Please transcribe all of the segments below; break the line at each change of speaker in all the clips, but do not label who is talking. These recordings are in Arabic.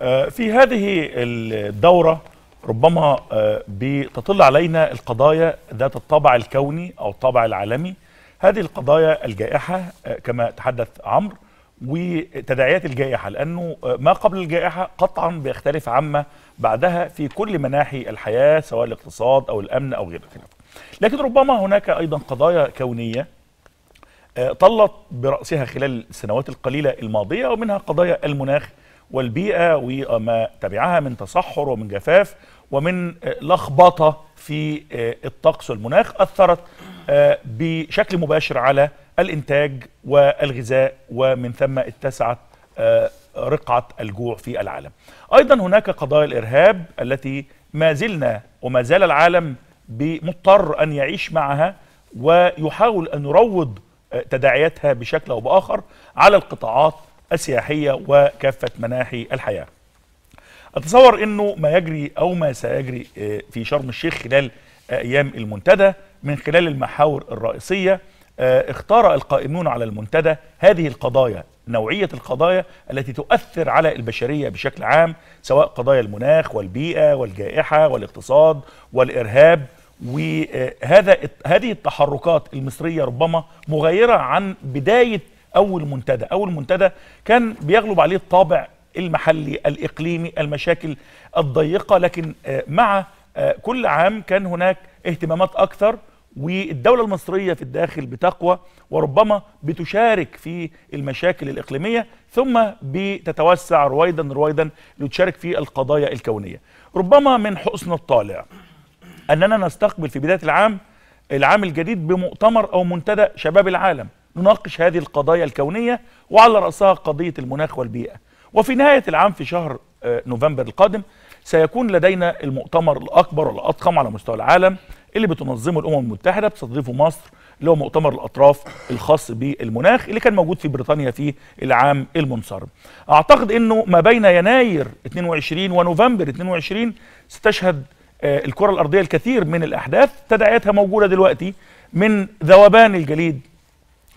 آه، في هذه الدورة ربما آه، بتطل علينا القضايا ذات الطابع الكوني أو الطابع العالمي هذه القضايا الجائحة آه، كما تحدث عمرو وتداعيات الجائحة لأنه ما قبل الجائحة قطعا بيختلف عما بعدها في كل مناحي الحياة سواء الاقتصاد أو الأمن أو غير ذلك لكن ربما هناك أيضا قضايا كونية طلت برأسها خلال السنوات القليلة الماضية ومنها قضايا المناخ والبيئة وما تبعها من تصحر ومن جفاف ومن آه، لخبطة في آه، الطقس والمناخ أثرت آه، بشكل مباشر على الإنتاج والغذاء ومن ثم اتسعت رقعة الجوع في العالم أيضا هناك قضايا الإرهاب التي ما زلنا وما زال العالم مضطر أن يعيش معها ويحاول أن يروض تداعياتها بشكل أو بآخر على القطاعات السياحية وكافة مناحي الحياة أتصور أنه ما يجري أو ما سيجري آه، في شرم الشيخ خلال آه، أيام المنتدى من خلال المحاور الرئيسية آه، اختار القائمون على المنتدى هذه القضايا نوعية القضايا التي تؤثر على البشرية بشكل عام سواء قضايا المناخ والبيئة والجائحة والاقتصاد والإرهاب وهذا هذه التحركات المصرية ربما مغايرة عن بداية اول منتدى اول منتدى كان بيغلب عليه الطابع المحلي الاقليمي المشاكل الضيقه لكن آه، مع آه، كل عام كان هناك اهتمامات اكثر والدولة المصرية في الداخل بتقوى وربما بتشارك في المشاكل الإقليمية ثم بتتوسع رويدا رويدا لتشارك في القضايا الكونية ربما من حسن الطالع أننا نستقبل في بداية العام العام الجديد بمؤتمر أو منتدى شباب العالم نناقش هذه القضايا الكونية وعلى رأسها قضية المناخ والبيئة وفي نهاية العام في شهر آه، نوفمبر القادم سيكون لدينا المؤتمر الأكبر والأضخم على مستوى العالم اللي بتنظمه الأمم المتحدة بتستضيفه مصر اللي هو مؤتمر الأطراف الخاص بالمناخ اللي كان موجود في بريطانيا في العام المنصرم أعتقد أنه ما بين يناير 22 ونوفمبر 22 ستشهد آه، الكرة الأرضية الكثير من الأحداث تداعياتها موجودة دلوقتي من ذوبان الجليد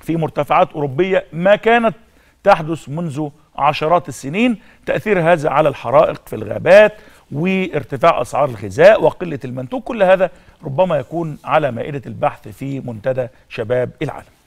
في مرتفعات أوروبية ما كانت تحدث منذ عشرات السنين تأثير هذا على الحرائق في الغابات وارتفاع أسعار الغذاء وقلة المنتوج كل هذا ربما يكون على مائدة البحث في منتدى شباب العالم